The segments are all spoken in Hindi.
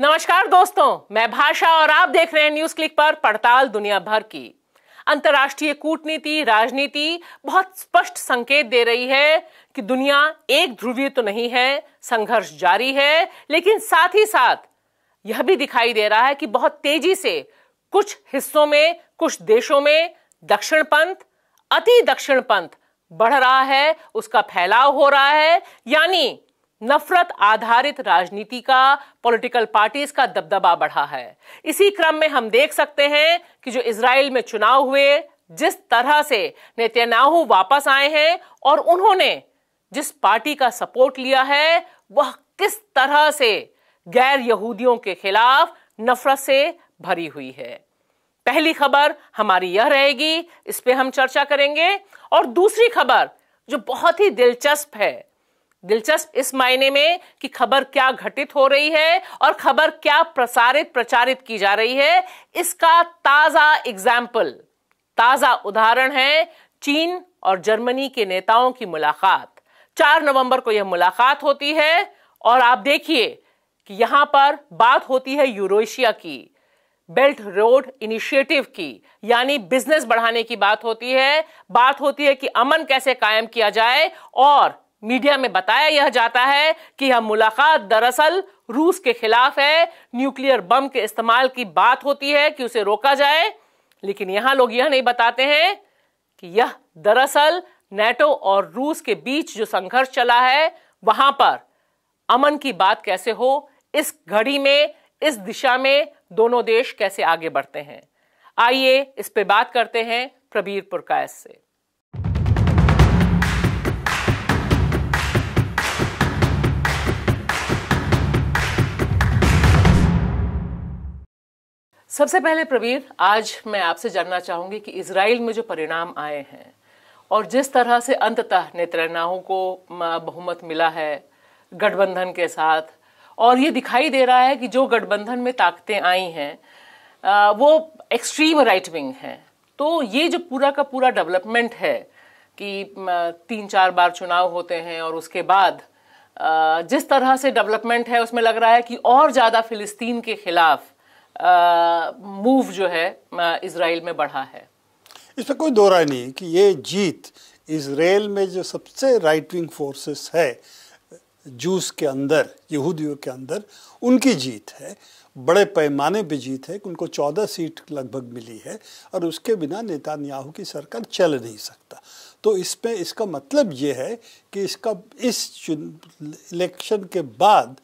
नमस्कार दोस्तों मैं भाषा और आप देख रहे हैं न्यूज क्लिक पर पड़ताल दुनिया भर की अंतर्राष्ट्रीय कूटनीति राजनीति बहुत स्पष्ट संकेत दे रही है कि दुनिया एक ध्रुवीय तो नहीं है संघर्ष जारी है लेकिन साथ ही साथ यह भी दिखाई दे रहा है कि बहुत तेजी से कुछ हिस्सों में कुछ देशों में दक्षिण पंथ अति दक्षिण पंथ बढ़ रहा है उसका फैलाव हो रहा है यानी नफरत आधारित राजनीति का पॉलिटिकल पार्टीज का दबदबा बढ़ा है इसी क्रम में हम देख सकते हैं कि जो इसराइल में चुनाव हुए जिस तरह से नेतन्याहू वापस आए हैं और उन्होंने जिस पार्टी का सपोर्ट लिया है वह किस तरह से गैर यहूदियों के खिलाफ नफरत से भरी हुई है पहली खबर हमारी यह रहेगी इस पर हम चर्चा करेंगे और दूसरी खबर जो बहुत ही दिलचस्प है दिलचस्प इस मायने में कि खबर क्या घटित हो रही है और खबर क्या प्रसारित प्रचारित की जा रही है इसका ताजा एग्जाम्पल ताजा उदाहरण है चीन और जर्मनी के नेताओं की मुलाकात चार नवंबर को यह मुलाकात होती है और आप देखिए कि यहां पर बात होती है यूरोशिया की बेल्ट रोड इनिशिएटिव की यानी बिजनेस बढ़ाने की बात होती है बात होती है कि अमन कैसे कायम किया जाए और मीडिया में बताया यह जाता है कि यह मुलाकात दरअसल रूस के खिलाफ है न्यूक्लियर बम के इस्तेमाल की बात होती है कि उसे रोका जाए लेकिन यहां लोग यह नहीं बताते हैं कि यह दरअसल नेटो और रूस के बीच जो संघर्ष चला है वहां पर अमन की बात कैसे हो इस घड़ी में इस दिशा में दोनों देश कैसे आगे बढ़ते हैं आइए इस पे बात करते हैं प्रबीर पुरकायस से सबसे पहले प्रवीर आज मैं आपसे जानना चाहूंगी कि इसराइल में जो परिणाम आए हैं और जिस तरह से अंततः नेतन्याहू को बहुमत मिला है गठबंधन के साथ और ये दिखाई दे रहा है कि जो गठबंधन में ताकतें आई हैं वो एक्सट्रीम राइट विंग हैं तो ये जो पूरा का पूरा डेवलपमेंट है कि तीन चार बार चुनाव होते हैं और उसके बाद जिस तरह से डेवलपमेंट है उसमें लग रहा है कि और ज़्यादा फिलिस्तीन के खिलाफ़ मूव जो है इसराइल में बढ़ा है इस पर कोई दो राय नहीं कि ये जीत इसराइल में जो सबसे राइट विंग फोर्सेस है जूस के अंदर यहूदियों के अंदर उनकी जीत है बड़े पैमाने पे जीत है कि उनको चौदह सीट लगभग मिली है और उसके बिना नेतान्याहू की सरकार चल नहीं सकता तो इसमें इसका मतलब ये है कि इसका इस इलेक्शन के बाद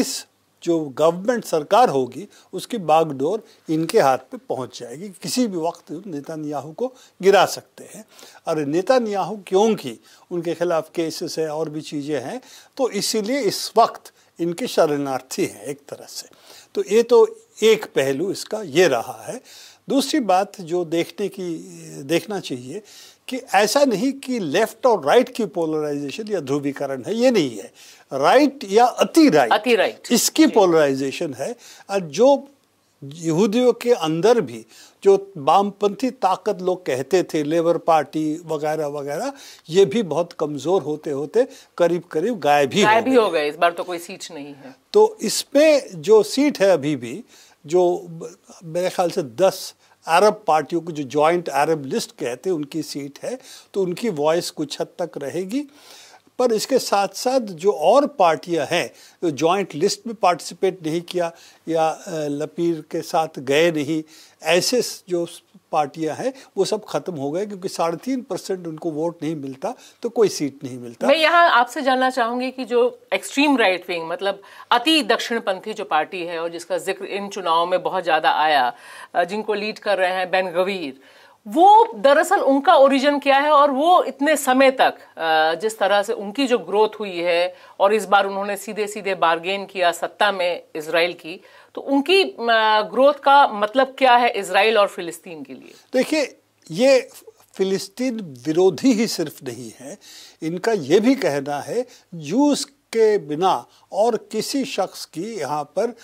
इस जो गवर्नमेंट सरकार होगी उसकी बागडोर इनके हाथ पे पहुंच जाएगी किसी भी वक्त नेतान्याहू को गिरा सकते हैं और नेतान्याहू क्योंकि उनके खिलाफ केसेस है और भी चीज़ें हैं तो इसीलिए इस वक्त इनके शरणार्थी हैं एक तरह से तो ये तो एक पहलू इसका ये रहा है दूसरी बात जो देखने की देखना चाहिए कि ऐसा नहीं कि लेफ्ट और राइट की पोलराइजेशन या ध्रुवीकरण है ये नहीं है राइट या अति राइट अति राइट इसकी पोलराइजेशन है और जो यहूदियों के अंदर भी जो वामपंथी ताकत लोग कहते थे लेबर पार्टी वगैरह वगैरह ये भी बहुत कमज़ोर होते होते करीब करीब गायब ही गायब ही हो गए इस बार तो कोई सीट नहीं है तो इसमें जो सीट है अभी भी जो मेरे ख्याल से दस अरब पार्टियों को जो जॉइंट अरब लिस्ट कहते हैं उनकी सीट है तो उनकी वॉइस कुछ हद तक रहेगी पर इसके साथ साथ जो और पार्टियां हैं जो जॉइंट लिस्ट में पार्टिसिपेट नहीं किया या लपीर के साथ गए नहीं ऐसे जो पार्टियां हैं वो सब खत्म हो गए क्योंकि साढ़े तीन परसेंट उनको वोट नहीं मिलता तो कोई सीट नहीं मिलता मैं यहाँ आपसे जानना चाहूंगी कि जो एक्सट्रीम राइट विंग मतलब अति दक्षिणपंथी जो पार्टी है और जिसका जिक्र इन चुनाव में बहुत ज्यादा आया जिनको लीड कर रहे हैं बेनगवीर वो दरअसल उनका ओरिजिन क्या है और वो इतने समय तक जिस तरह से उनकी जो ग्रोथ हुई है और इस बार उन्होंने सीधे सीधे बारगेन किया सत्ता में इसराइल की तो उनकी ग्रोथ का मतलब क्या है इसराइल और फिलिस्तीन के लिए देखिए ये फिलिस्तीन विरोधी ही सिर्फ नहीं है इनका ये भी कहना है जूस के बिना और किसी शख्स की यहाँ पर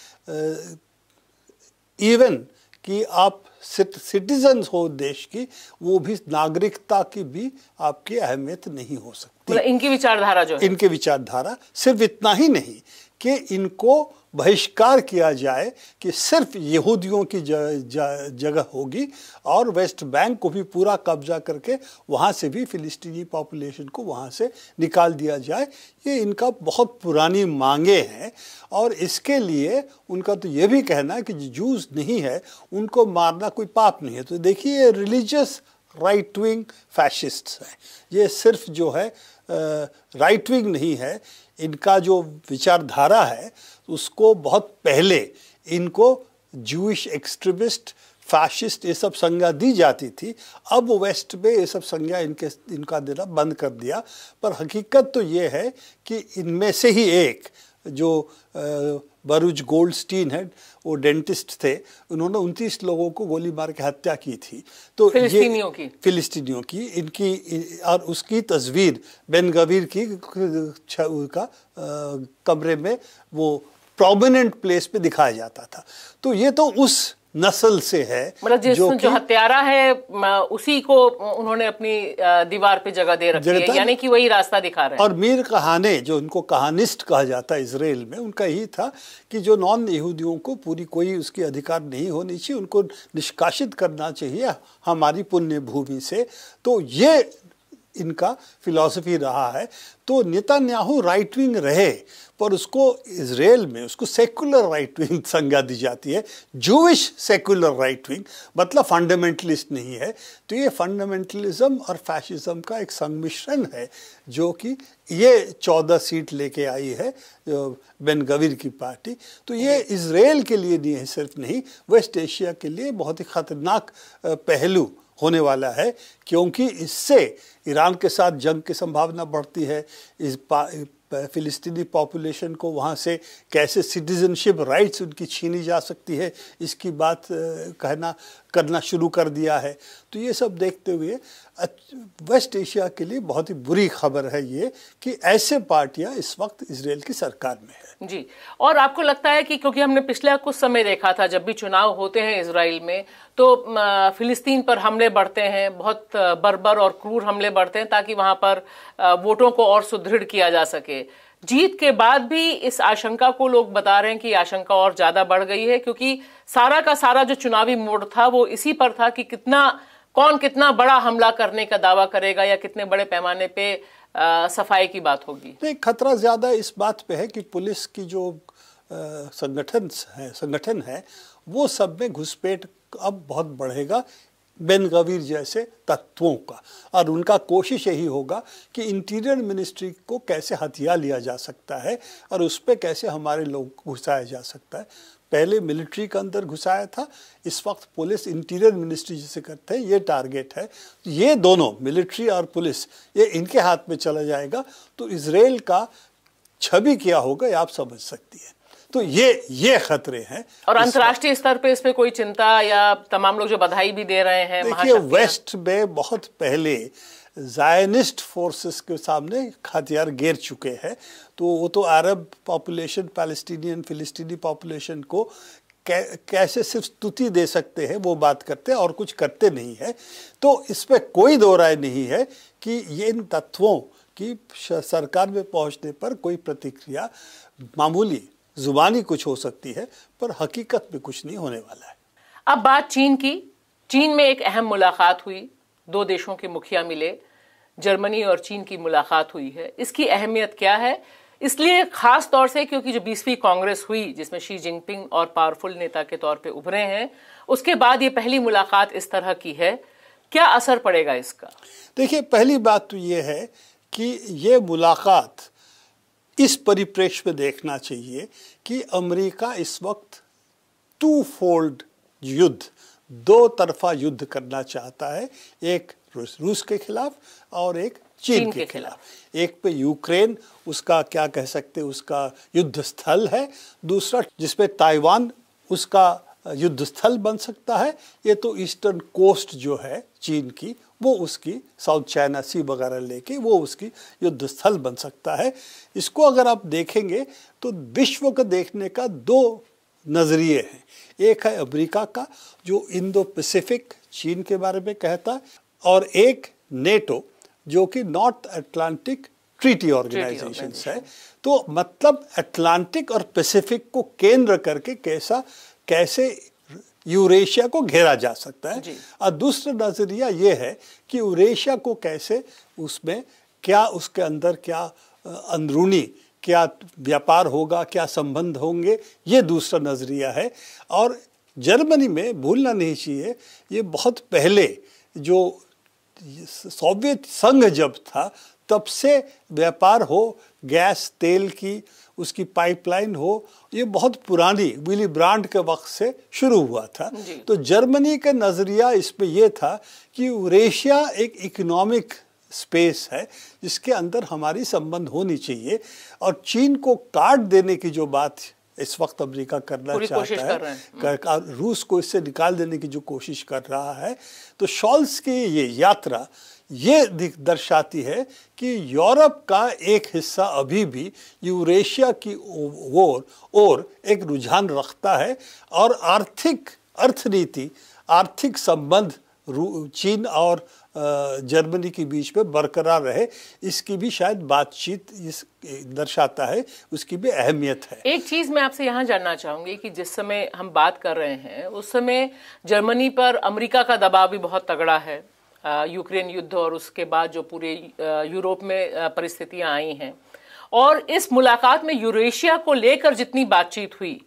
इवन कि आप सिटीजन हो देश की वो भी नागरिकता की भी आपकी अहमियत नहीं हो सकती मतलब इनकी विचारधारा जो है इनकी विचारधारा सिर्फ इतना ही नहीं कि इनको बहिष्कार किया जाए कि सिर्फ यहूदियों की जगह होगी और वेस्ट बैंक को भी पूरा कब्जा करके वहाँ से भी फिलिस्तीनी पॉपुलेशन को वहाँ से निकाल दिया जाए ये इनका बहुत पुरानी मांगे हैं और इसके लिए उनका तो ये भी कहना है कि जूस नहीं है उनको मारना कोई पाप नहीं है तो देखिए ये रिलीजियस राइट विंग फैशिस्ट हैं ये सिर्फ जो है राइट विंग नहीं है इनका जो विचारधारा है उसको बहुत पहले इनको जूश एक्सट्रीमिस्ट फैशिस्ट ये सब संज्ञा दी जाती थी अब वेस्ट में ये सब संज्ञा इनके इनका देना बंद कर दिया पर हकीकत तो ये है कि इनमें से ही एक जो बरुज गोल्ड स्टीन है वो डेंटिस्ट थे उन्होंने उनतीस लोगों को गोली मार के हत्या की थी तो फिलिस्तीनियों की फिलिस्तीनियों की इनकी और उसकी तस्वीर बेन गवीर की का कमरे में वो प्रोमिनेंट प्लेस पे दिखाया जाता था तो ये तो उस नस्ल से है मतलब जो, जो हत्यारा है उसी को उन्होंने अपनी दीवार पे जगह दे रखी है यानी कि वही रास्ता दिखा रहे हैं और मीर कहाने जो उनको कहानिस्ट कहा जाता है इसराइल में उनका यही था कि जो नॉन यहूदियों को पूरी कोई उसकी अधिकार नहीं होनी चाहिए उनको निष्कासित करना चाहिए हमारी पुण्य भूमि से तो ये इनका फिलॉसफी रहा है तो नेतान्याहू राइट विंग रहे पर उसको इसराइल में उसको सेकुलर राइट विंग संज्ञा दी जाती है जूविश सेकुलर राइट विंग मतलब फंडामेंटलिस्ट नहीं है तो ये फंडामेंटलिज्म और फैशिज्म का एक संमिश्रण है जो कि ये चौदह सीट लेके आई है बेन गवीर की पार्टी तो ये इसराइल के लिए नहीं है सिर्फ नहीं वेस्ट एशिया के लिए बहुत ही ख़तरनाक पहलू होने वाला है क्योंकि इससे ईरान के साथ जंग की संभावना बढ़ती है इस फिलिस्तीनी पॉपुलेशन को वहाँ से कैसे सिटीजनशिप राइट्स उनकी छीनी जा सकती है इसकी बात कहना करना शुरू कर दिया है तो ये सब देखते हुए वेस्ट एशिया के लिए बहुत ही बुरी खबर है ये कि ऐसे पार्टियां इस वक्त इसराइल की सरकार में है जी और आपको लगता है कि क्योंकि हमने पिछले कुछ समय देखा था जब भी चुनाव होते हैं इसराइल में तो फिलिस्तीन पर हमले बढ़ते हैं बहुत बर्बर और क्रूर हमले बढ़ते हैं ताकि वहां पर वोटों को और सुदृढ़ किया जा सके जीत के बाद भी इस आशंका को लोग बता रहे हैं कि आशंका और ज्यादा बढ़ गई है क्योंकि सारा का सारा जो चुनावी मोड था वो इसी पर था कि कितना कौन कितना बड़ा हमला करने का दावा करेगा या कितने बड़े पैमाने पे आ, सफाई की बात होगी नहीं तो खतरा ज्यादा इस बात पे है कि पुलिस की जो संगठन है संगठन है वो सब में घुसपैठ अब बहुत बढ़ेगा बेन गवीर जैसे तत्वों का और उनका कोशिश यही होगा कि इंटीरियर मिनिस्ट्री को कैसे हथियार लिया जा सकता है और उस पर कैसे हमारे लोग घुसाया जा सकता है पहले मिलिट्री के अंदर घुसाया था इस वक्त पुलिस इंटीरियर मिनिस्ट्री जिसे करते हैं ये टारगेट है तो ये दोनों मिलिट्री और पुलिस ये इनके हाथ में चला जाएगा तो इसराइल का छवि क्या होगा आप समझ सकती है तो ये ये खतरे हैं और अंतर्राष्ट्रीय स्तर पे इस पे कोई चिंता या तमाम लोग जो बधाई भी दे रहे हैं देखिए वेस्ट में बहुत पहले जायनिस्ट फोर्सेस के सामने हथियार गिर चुके हैं तो वो तो अरब पॉपुलेशन पैलेस्टीनियन फिलिस्तीनी पॉपुलेशन को कैसे सिर्फ स्तुति दे सकते हैं वो बात करते हैं और कुछ करते नहीं है तो इस पर कोई दो राय नहीं है कि ये इन तत्वों की सरकार में पहुंचने पर कोई प्रतिक्रिया मामूली जुबानी कुछ हो सकती है पर हकीकत में कुछ नहीं होने वाला है अब बात चीन की चीन में एक अहम मुलाकात हुई दो देशों के मुखिया मिले जर्मनी और चीन की मुलाकात हुई है इसकी अहमियत क्या है इसलिए खास तौर से क्योंकि जो बीसवीं कांग्रेस हुई जिसमें शी जिनपिंग और पावरफुल नेता के तौर पे उभरे हैं उसके बाद ये पहली मुलाकात इस तरह की है क्या असर पड़ेगा इसका देखिए पहली बात तो ये है कि ये मुलाकात इस परिप्रेक्ष्य में देखना चाहिए कि अमेरिका इस वक्त टू फोल्ड युद्ध दो तरफा युद्ध करना चाहता है एक रूस, रूस के खिलाफ और एक चीन, चीन के, के खिलाफ एक पे यूक्रेन उसका क्या कह सकते उसका युद्ध स्थल है दूसरा जिसपे ताइवान उसका युद्ध स्थल बन सकता है ये तो ईस्टर्न कोस्ट जो है चीन की वो उसकी साउथ चाइना सी वगैरह लेके वो उसकी युद्ध स्थल बन सकता है इसको अगर आप देखेंगे तो विश्व को देखने का दो नज़रिए हैं एक है अमेरिका का जो इंडो पैसिफिक चीन के बारे में कहता है और एक नेटो जो कि नॉर्थ अटलांटिक ट्रीटी ऑर्गेनाइजेशन है तो मतलब अटलांटिक और पैसिफिक को केंद्र करके कैसा कैसे यूरेशिया को घेरा जा सकता है और दूसरा नजरिया ये है कि यूरेशिया को कैसे उसमें क्या उसके अंदर क्या अंदरूनी क्या व्यापार होगा क्या संबंध होंगे ये दूसरा नज़रिया है और जर्मनी में भूलना नहीं चाहिए ये बहुत पहले जो सोवियत संघ जब था तब से व्यापार हो गैस तेल की उसकी पाइपलाइन हो ये बहुत पुरानी विली ब्रांड के वक्त से शुरू हुआ था तो जर्मनी का नज़रिया इस पर यह था कि यूरेशिया एक इकोनॉमिक स्पेस है जिसके अंदर हमारी संबंध होनी चाहिए और चीन को काट देने की जो बात इस वक्त अमेरिका करना चाहता है, कर कर, रूस को इससे निकाल देने की जो कोशिश कर रहा है तो शॉल्स की ये यात्रा ये दर्शाती है कि यूरोप का एक हिस्सा अभी भी यूरेशिया की ओर और एक रुझान रखता है और आर्थिक अर्थनीति आर्थिक संबंध चीन और जर्मनी के बीच में बरकरार रहे इसकी भी शायद बातचीत इस दर्शाता है उसकी भी अहमियत है एक चीज मैं आपसे यहाँ जानना चाहूंगी कि जिस समय हम बात कर रहे हैं उस समय जर्मनी पर अमेरिका का दबाव भी बहुत तगड़ा है यूक्रेन युद्ध और उसके बाद जो पूरे यूरोप में परिस्थितियां आई हैं और इस मुलाकात में यूरेशिया को लेकर जितनी बातचीत हुई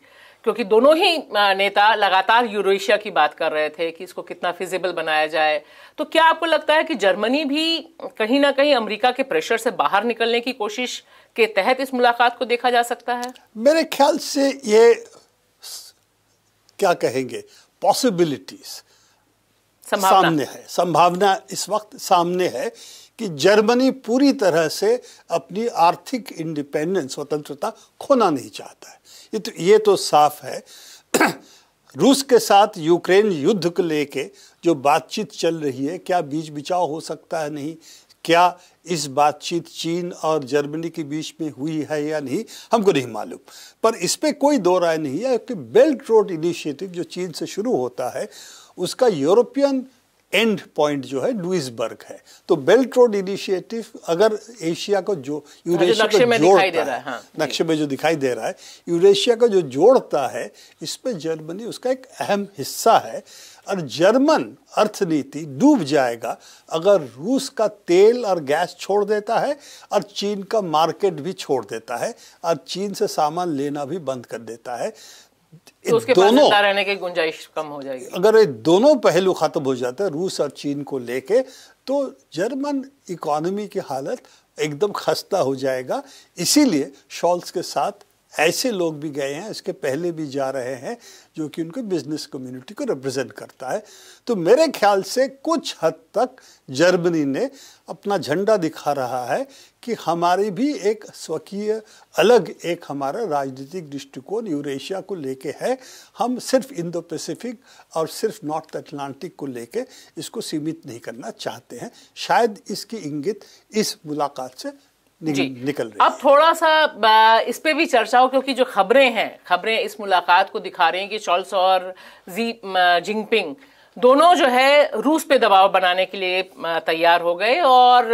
क्योंकि दोनों ही नेता लगातार यूरेशिया की बात कर रहे थे कि इसको कितना फिजिबल बनाया जाए तो क्या आपको लगता है कि जर्मनी भी कहीं ना कहीं अमेरिका के प्रेशर से बाहर निकलने की कोशिश के तहत इस मुलाकात को देखा जा सकता है मेरे ख्याल से ये क्या कहेंगे पॉसिबिलिटीज़ सामने है संभावना इस वक्त सामने है कि जर्मनी पूरी तरह से अपनी आर्थिक इंडिपेंडेंस स्वतंत्रता खोना नहीं चाहता है ये तो ये तो साफ है रूस के साथ यूक्रेन युद्ध को लेके जो बातचीत चल रही है क्या बीच बिचाव हो सकता है नहीं क्या इस बातचीत चीन और जर्मनी के बीच में हुई है या नहीं हमको नहीं मालूम पर इस पर कोई दो राय नहीं है कि बेल्ट रोड इनिशिएटिव जो चीन से शुरू होता है उसका यूरोपियन एंड पॉइंट जो है डुइसबर्ग है तो बेल्ट रोड इनिशिएटिव अगर एशिया को जो हाँ, यूरेशिया को जोड़ता है हाँ, नक्शे में जो दिखाई दे रहा है यूरेशिया को जो जोड़ता है इस पर जर्मनी उसका एक अहम हिस्सा है और जर्मन अर्थनीति डूब जाएगा अगर रूस का तेल और गैस छोड़ देता है और चीन का मार्केट भी छोड़ देता है और चीन से सामान लेना भी बंद कर देता है तो दोनों रहने की गुंजाइश कम हो जाएगी अगर ये दोनों पहलू खत्म हो जाते हैं रूस और चीन को लेके तो जर्मन इकोनॉमी की हालत एकदम खस्ता हो जाएगा इसीलिए शॉल्स के साथ ऐसे लोग भी गए हैं इसके पहले भी जा रहे हैं जो कि उनके बिजनेस कम्युनिटी को रिप्रेजेंट करता है तो मेरे ख्याल से कुछ हद तक जर्मनी ने अपना झंडा दिखा रहा है कि हमारी भी एक स्वकीय अलग एक हमारा राजनीतिक दृष्टिकोण यूरेशिया को लेके है हम सिर्फ इंडो पैसिफिक और सिर्फ नॉर्थ अटलांटिक को लेके इसको सीमित नहीं करना चाहते हैं शायद इसकी इंगित इस मुलाकात से निकल रही अब थोड़ा सा इस पे भी चर्चा हो क्योंकि जो खबरें हैं खबरें इस मुलाकात को दिखा रही हैं कि चॉल्स और जी जिंगपिंग दोनों जो है रूस पे दबाव बनाने के लिए तैयार हो गए और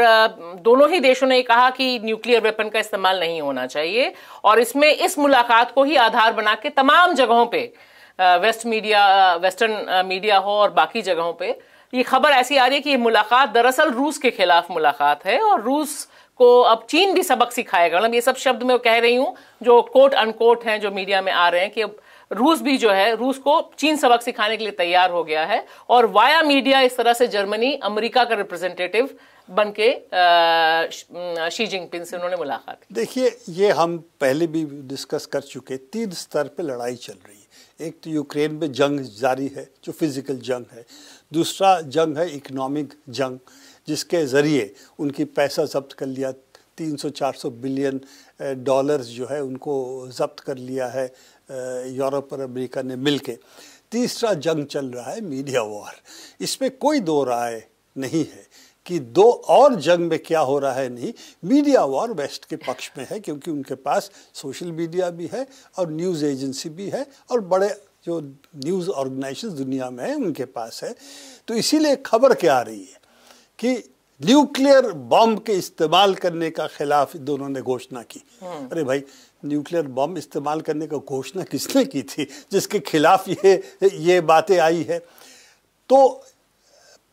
दोनों ही देशों ने कहा कि न्यूक्लियर वेपन का इस्तेमाल नहीं होना चाहिए और इसमें इस मुलाकात को ही आधार बना के तमाम जगहों पे वेस्ट मीडिया वेस्टर्न मीडिया हो और बाकी जगहों पे ये खबर ऐसी आ रही है कि ये मुलाकात दरअसल रूस के खिलाफ मुलाकात है और रूस को अब चीन भी सबक सिखाएगा मतलब ये सब शब्द मैं कह रही हूँ जो कोट अनकोट हैं जो मीडिया में आ रहे हैं कि अब रूस भी जो है रूस को चीन सबक सिखाने के लिए तैयार हो गया है और वाया मीडिया इस तरह से जर्मनी अमेरिका का रिप्रेजेंटेटिव बन के शी जिनपिंग से उन्होंने मुलाकात की देखिए ये हम पहले भी डिस्कस कर चुके तीन स्तर पे लड़ाई चल रही है एक तो यूक्रेन में जंग जारी है जो फिजिकल जंग है दूसरा जंग है इकोनॉमिक जंग जिसके ज़रिए उनकी पैसा जब्त कर लिया 300-400 बिलियन डॉलर्स जो है उनको जब्त कर लिया है यूरोप और अमेरिका ने मिल के तीसरा जंग चल रहा है मीडिया वॉर इसमें कोई दो राय नहीं है कि दो और जंग में क्या हो रहा है नहीं मीडिया वॉर वेस्ट के पक्ष में है क्योंकि उनके पास सोशल मीडिया भी है और न्यूज़ एजेंसी भी है और बड़े जो न्यूज़ ऑर्गेनाइजेशन दुनिया में है उनके पास है तो इसीलिए खबर क्या आ रही है कि न्यूक्लियर बॉम्ब के इस्तेमाल करने का खिलाफ दोनों ने घोषणा की हम्म। अरे भाई न्यूक्लियर बॉम्ब इस्तेमाल करने का घोषणा किसने की थी जिसके खिलाफ ये ये बातें आई है तो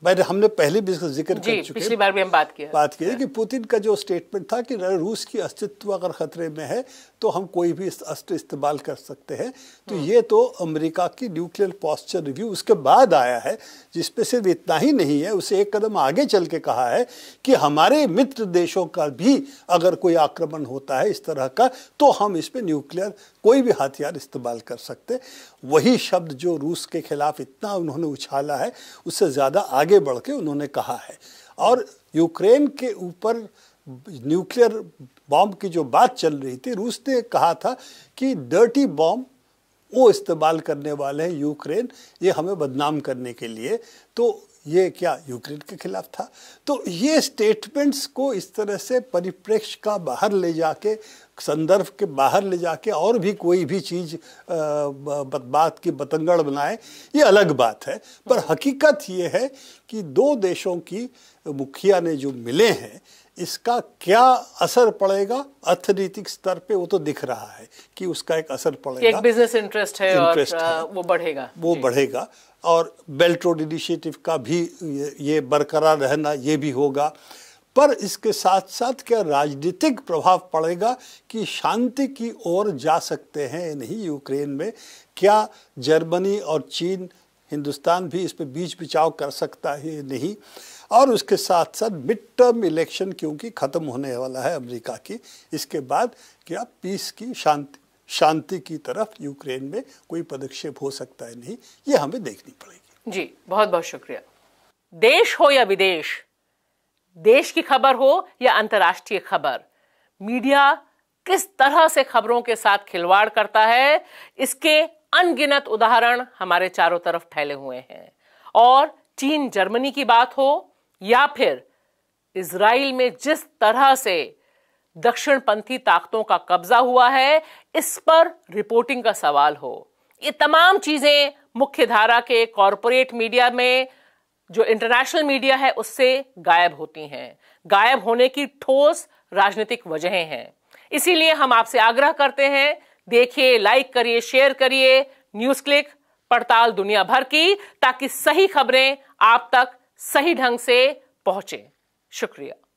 भाई हमने पहले भी इसका जिक्र कर चुके पिछली बार भी हम बात किया बात की हाँ। कि पुतिन का जो स्टेटमेंट था कि रूस की अस्तित्व अगर खतरे में है तो हम कोई भी अस्त्र इस्तेमाल कर सकते हैं तो हाँ। ये तो अमेरिका की न्यूक्लियर पॉस्चर रिव्यू उसके बाद आया है जिसपे सिर्फ इतना ही नहीं है उसे एक कदम आगे चल के कहा है कि हमारे मित्र देशों का भी अगर कोई आक्रमण होता है इस तरह का तो हम इस पर न्यूक्लियर कोई भी हथियार इस्तेमाल कर सकते वही शब्द जो रूस के खिलाफ इतना उन्होंने उछाला है उससे ज़्यादा आगे बढ़ के उन्होंने कहा है और यूक्रेन के ऊपर न्यूक्लियर बॉम्ब की जो बात चल रही थी रूस ने कहा था कि डर्टी बॉम्ब वो इस्तेमाल करने वाले हैं यूक्रेन ये हमें बदनाम करने के लिए तो ये क्या यूक्रेन के खिलाफ था तो ये स्टेटमेंट्स को इस तरह से परिप्रेक्ष्य का बाहर ले जाके संदर्भ के बाहर ले जाके और भी कोई भी चीज़ बात की बतंगड़ बनाए ये अलग बात है पर हकीकत ये है कि दो देशों की मुखिया ने जो मिले हैं इसका क्या असर पड़ेगा अर्थनीतिक स्तर पे वो तो दिख रहा है कि उसका एक असर पड़ेगा एक बिजनेस इंटरेस्ट है इंटरेस्ट और वो बढ़ेगा वो बढ़ेगा और बेल्ट रोड इनिशिएटिव का भी ये, ये बरकरार रहना ये भी होगा पर इसके साथ साथ क्या राजनीतिक प्रभाव पड़ेगा कि शांति की ओर जा सकते हैं नहीं यूक्रेन में क्या जर्मनी और चीन हिंदुस्तान भी इस पर बीच बिचाव कर सकता है नहीं और उसके साथ साथ मिड टर्म इलेक्शन क्योंकि ख़त्म होने वाला है अमेरिका की इसके बाद क्या पीस की शांति शांति की तरफ यूक्रेन में कोई पदक्षेप हो सकता है नहीं ये हमें देखनी पड़ेगी जी बहुत बहुत शुक्रिया देश हो या विदेश देश की खबर हो या अंतर्राष्ट्रीय खबर मीडिया किस तरह से खबरों के साथ खिलवाड़ करता है इसके अनगिनत उदाहरण हमारे चारों तरफ फैले हुए हैं और चीन जर्मनी की बात हो या फिर इसराइल में जिस तरह से दक्षिणपंथी ताकतों का कब्जा हुआ है इस पर रिपोर्टिंग का सवाल हो ये तमाम चीजें मुख्य धारा के कॉरपोरेट मीडिया में जो इंटरनेशनल मीडिया है उससे गायब होती हैं गायब होने की ठोस राजनीतिक वजहें हैं इसीलिए हम आपसे आग्रह करते हैं देखिए लाइक करिए शेयर करिए न्यूज क्लिक पड़ताल दुनिया भर की ताकि सही खबरें आप तक सही ढंग से पहुंचे शुक्रिया